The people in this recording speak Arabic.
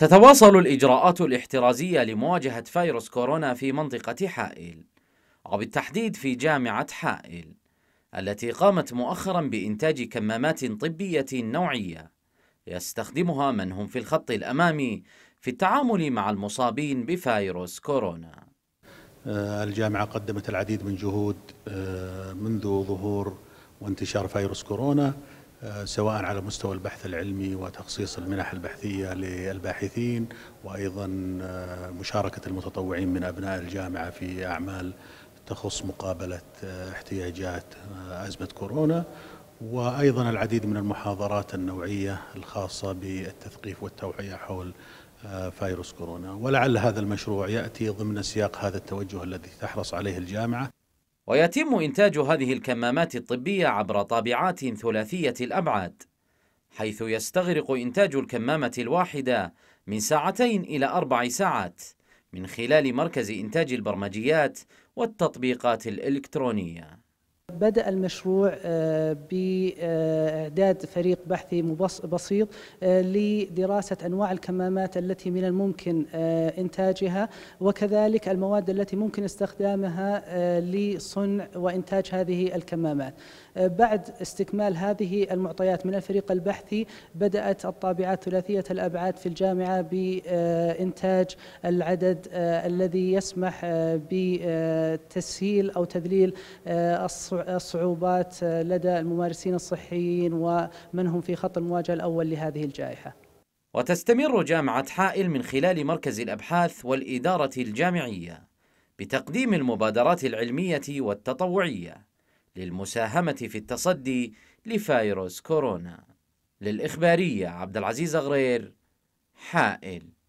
تتواصل الإجراءات الاحترازية لمواجهة فيروس كورونا في منطقة حائل وبالتحديد في جامعة حائل التي قامت مؤخرا بإنتاج كمامات طبية نوعية يستخدمها من هم في الخط الأمامي في التعامل مع المصابين بفيروس كورونا آه، الجامعة قدمت العديد من جهود آه، منذ ظهور وانتشار فيروس كورونا آه، سواء على مستوى البحث العلمي وتخصيص المنح البحثية للباحثين وأيضا آه، مشاركة المتطوعين من أبناء الجامعة في أعمال تخص مقابلة آه، احتياجات أزمة كورونا وأيضا العديد من المحاضرات النوعية الخاصة بالتثقيف والتوعية حول فيروس كورونا ولعل هذا المشروع يأتي ضمن سياق هذا التوجه الذي تحرص عليه الجامعة ويتم إنتاج هذه الكمامات الطبية عبر طابعات ثلاثية الأبعاد حيث يستغرق إنتاج الكمامة الواحدة من ساعتين إلى أربع ساعات من خلال مركز إنتاج البرمجيات والتطبيقات الإلكترونية بدأ المشروع آه، بإعداد فريق بحثي بسيط آه، لدراسة أنواع الكمامات التي من الممكن آه، إنتاجها وكذلك المواد التي ممكن استخدامها لصنع وإنتاج هذه الكمامات بعد استكمال هذه المعطيات من الفريق البحثي بدأت الطابعات ثلاثية الأبعاد في الجامعة بإنتاج العدد الذي يسمح بتسهيل أو تذليل الصعوبات لدى الممارسين الصحيين ومن هم في خط المواجهة الأول لهذه الجائحة وتستمر جامعة حائل من خلال مركز الأبحاث والإدارة الجامعية بتقديم المبادرات العلمية والتطوعية للمساهمة في التصدي لفيروس كورونا للإخبارية عبد العزيز غرير حائل